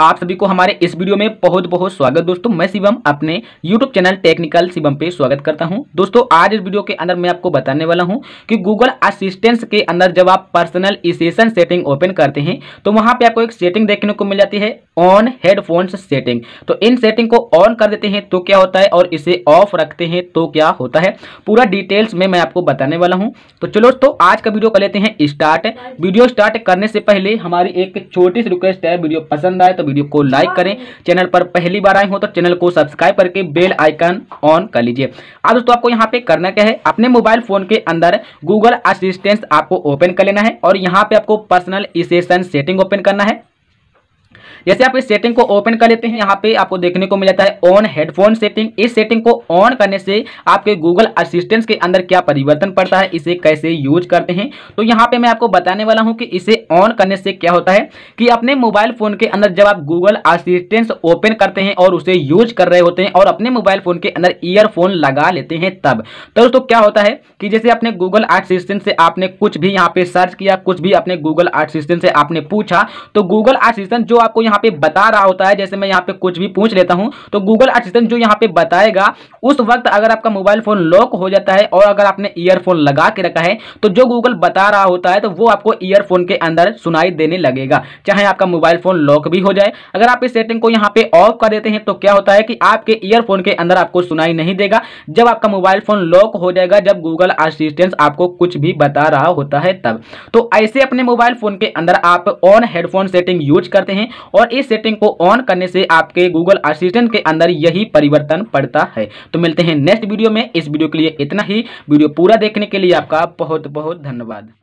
आप सभी को हमारे इस वीडियो में बहुत बहुत स्वागत दोस्तों मैं शिवम अपने YouTube चैनल टेक्निकल शिवम पे स्वागत करता हूं दोस्तों आज इस वीडियो के अंदर मैं आपको बताने वाला हूं कि Google असिस्टेंस के अंदर जब आप पर्सनल इसेशन सेटिंग ओपन करते हैं तो वहां पे आपको एक सेटिंग देखने को मिल जाती है ऑन हेडफोन्स सेटिंग तो इन सेटिंग को ऑन कर देते हैं तो क्या होता है और इसे ऑफ रखते हैं तो क्या होता है पूरा डिटेल्स में मैं आपको बताने वाला हूँ तो चलो दोस्तों आज का वीडियो कर लेते हैं स्टार्ट वीडियो स्टार्ट करने से पहले हमारी एक छोटी सी रिक्वेस्ट है वीडियो पसंद आए तो तो वीडियो को लाइक करें चैनल पर पहली बार आए हो तो चैनल को सब्सक्राइब करके बेल आइकन ऑन कर लीजिए अब दोस्तों आपको यहाँ पे करना क्या है अपने मोबाइल फोन के अंदर गूगल असिस्टेंस आपको ओपन कर लेना है और यहाँ पे आपको पर्सनल सेटिंग ओपन करना है जैसे आप इस सेटिंग को ओपन कर लेते हैं यहाँ पे आपको देखने को मिल जाता है ऑन हेडफोन सेटिंग इस सेटिंग को ऑन करने से आपके गूगल असिस्टेंट के अंदर क्या परिवर्तन पड़ता है इसे कैसे यूज करते हैं तो यहाँ पे मैं आपको बताने वाला हूँ कि इसे ऑन करने से क्या होता है कि अपने मोबाइल फोन के अंदर जब आप गूगल असिस्टेंट ओपन करते हैं और उसे यूज कर रहे होते हैं और अपने मोबाइल फोन के अंदर ईयरफोन लगा लेते हैं तब तो दोस्तों क्या होता है कि जैसे अपने गूगल असिस्टेंट से आपने कुछ भी यहाँ पे सर्च किया कुछ भी अपने गूगल असिस्टेंट से आपने पूछा तो गूगल असिस्टेंट जो आपको यहाँ पे बता रहा होता है जैसे मैं यहाँ पे कुछ भी पूछ लेता हूँ तो गूगल असिस्टेंट जो यहाँ पे बताएगा उस वक्त अगर आपका मोबाइल फोन लॉक हो जाता है और अगर आपने ईयरफोन लगा के रखा है तो जो गूगल बता रहा होता है तो वो आपको ईयरफोन के अंदर सुनाई देने लगेगा चाहे आपका मोबाइल फोन लॉक भी हो जाए अगर आप इस सेटिंग को यहाँ पे ऑफ कर देते हैं तो क्या होता है कि आपके ईयरफोन के अंदर आपको सुनाई नहीं देगा जब आपका मोबाइल फोन लॉक हो जाएगा जब गूगल असिस्टेंट आपको कुछ भी बता रहा होता है तब तो ऐसे अपने मोबाइल फोन के अंदर आप ऑन हेडफोन सेटिंग यूज करते हैं और और इस सेटिंग को ऑन करने से आपके गूगल असिस्टेंट के अंदर यही परिवर्तन पड़ता है तो मिलते हैं नेक्स्ट वीडियो में इस वीडियो के लिए इतना ही वीडियो पूरा देखने के लिए आपका बहुत बहुत धन्यवाद